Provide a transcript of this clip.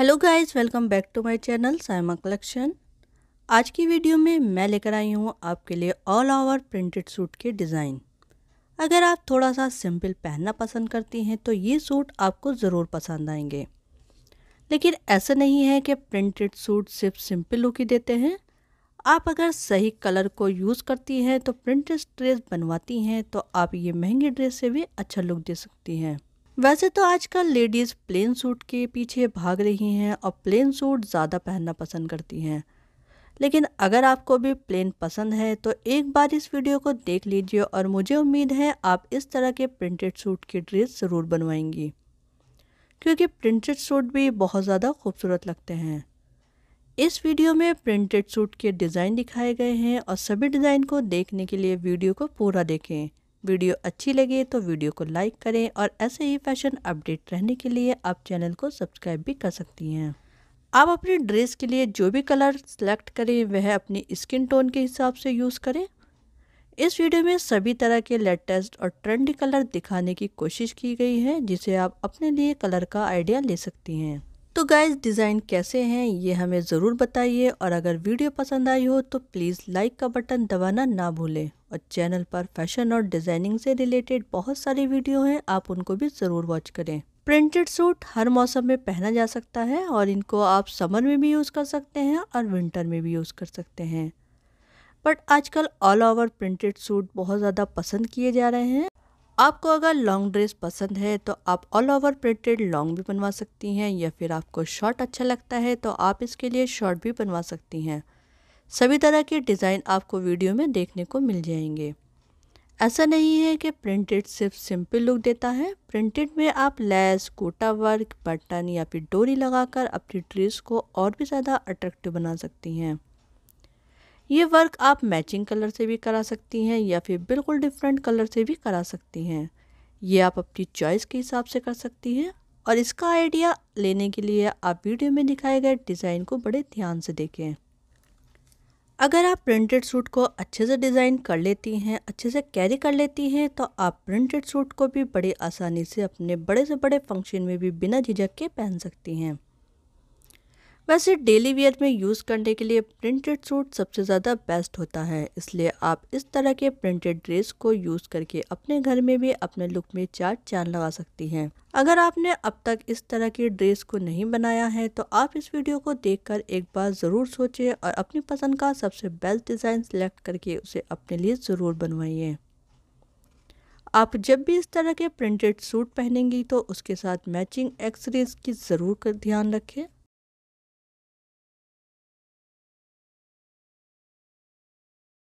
hello guys welcome back to my channel Saima collection आज की video में मैं लेकर आई हूँ आपके लिए ऑल ओवर प्रिंटेड सूट के डिज़ाइन अगर आप थोड़ा सा सिंपल पहनना पसंद करती हैं तो ये सूट आपको ज़रूर पसंद आएंगे लेकिन ऐसा नहीं है कि प्रिंटेड सूट सिर्फ सिंपल लुक ही देते हैं आप अगर सही कलर को यूज़ करती हैं तो प्रिंटेड ड्रेस बनवाती हैं तो आप ये महंगी ड्रेस से भी अच्छा लुक दे सकती हैं वैसे तो आजकल लेडीज़ प्लेन सूट के पीछे भाग रही हैं और प्लेन सूट ज़्यादा पहनना पसंद करती हैं लेकिन अगर आपको भी प्लेन पसंद है तो एक बार इस वीडियो को देख लीजिए और मुझे उम्मीद है आप इस तरह के प्रिंटेड सूट की ड्रेस ज़रूर बनवाएंगी क्योंकि प्रिंटेड सूट भी बहुत ज़्यादा खूबसूरत लगते हैं इस वीडियो में प्रिंटेड सूट के डिज़ाइन दिखाए गए हैं और सभी डिज़ाइन को देखने के लिए वीडियो को पूरा देखें वीडियो अच्छी लगे तो वीडियो को लाइक करें और ऐसे ही फैशन अपडेट रहने के लिए आप चैनल को सब्सक्राइब भी कर सकती हैं आप अपने ड्रेस के लिए जो भी कलर सेलेक्ट करें वह अपनी स्किन टोन के हिसाब से यूज़ करें इस वीडियो में सभी तरह के लेटेस्ट और ट्रेंडी कलर दिखाने की कोशिश की गई है जिसे आप अपने लिए कलर का आइडिया ले सकती हैं तो गाइज डिज़ाइन कैसे हैं ये हमें ज़रूर बताइए और अगर वीडियो पसंद आई हो तो प्लीज़ लाइक का बटन दबाना ना भूलें और चैनल पर फैशन और डिज़ाइनिंग से रिलेटेड बहुत सारी वीडियो हैं आप उनको भी ज़रूर वॉच करें प्रिंटेड सूट हर मौसम में पहना जा सकता है और इनको आप समर में भी यूज़ कर सकते हैं और विंटर में भी यूज़ कर सकते हैं बट आजकल ऑल ओवर प्रिंटेड सूट बहुत ज़्यादा पसंद किए जा रहे हैं आपको अगर लॉन्ग ड्रेस पसंद है तो आप ऑल ओवर प्रिंटेड लॉन्ग भी बनवा सकती हैं या फिर आपको शॉर्ट अच्छा लगता है तो आप इसके लिए शॉर्ट भी बनवा सकती हैं सभी तरह के डिज़ाइन आपको वीडियो में देखने को मिल जाएंगे ऐसा नहीं है कि प्रिंटेड सिर्फ सिंपल लुक देता है प्रिंटेड में आप लेस कोटा वर्क बटन या फिर डोरी लगाकर अपनी ड्रेस को और भी ज़्यादा अट्रैक्टिव बना सकती हैं ये वर्क आप मैचिंग कलर से भी करा सकती हैं या फिर बिल्कुल डिफरेंट कलर से भी करा सकती हैं ये आप अपनी चॉइस के हिसाब से कर सकती हैं और इसका आइडिया लेने के लिए आप वीडियो में दिखाए गए डिज़ाइन को बड़े ध्यान से देखें अगर आप प्रिंटेड सूट को अच्छे से डिज़ाइन कर लेती हैं अच्छे से कैरी कर लेती हैं तो आप प्रिंटेड सूट को भी बड़ी आसानी से अपने बड़े से बड़े फंक्शन में भी बिना झिझक के पहन सकती हैं वैसे डेली वेयर में यूज़ करने के लिए प्रिंटेड सूट सबसे ज़्यादा बेस्ट होता है इसलिए आप इस तरह के प्रिंटेड ड्रेस को यूज़ करके अपने घर में भी अपने लुक में चार चांद लगा सकती हैं अगर आपने अब तक इस तरह की ड्रेस को नहीं बनाया है तो आप इस वीडियो को देखकर एक बार ज़रूर सोचें और अपनी पसंद का सबसे बेस्ट डिज़ाइन सेलेक्ट करके उसे अपने लिए ज़रूर बनवाइए आप जब भी इस तरह के प्रिंटेड सूट पहनेंगी तो उसके साथ मैचिंग एक्सरेज की ज़रूर ध्यान रखें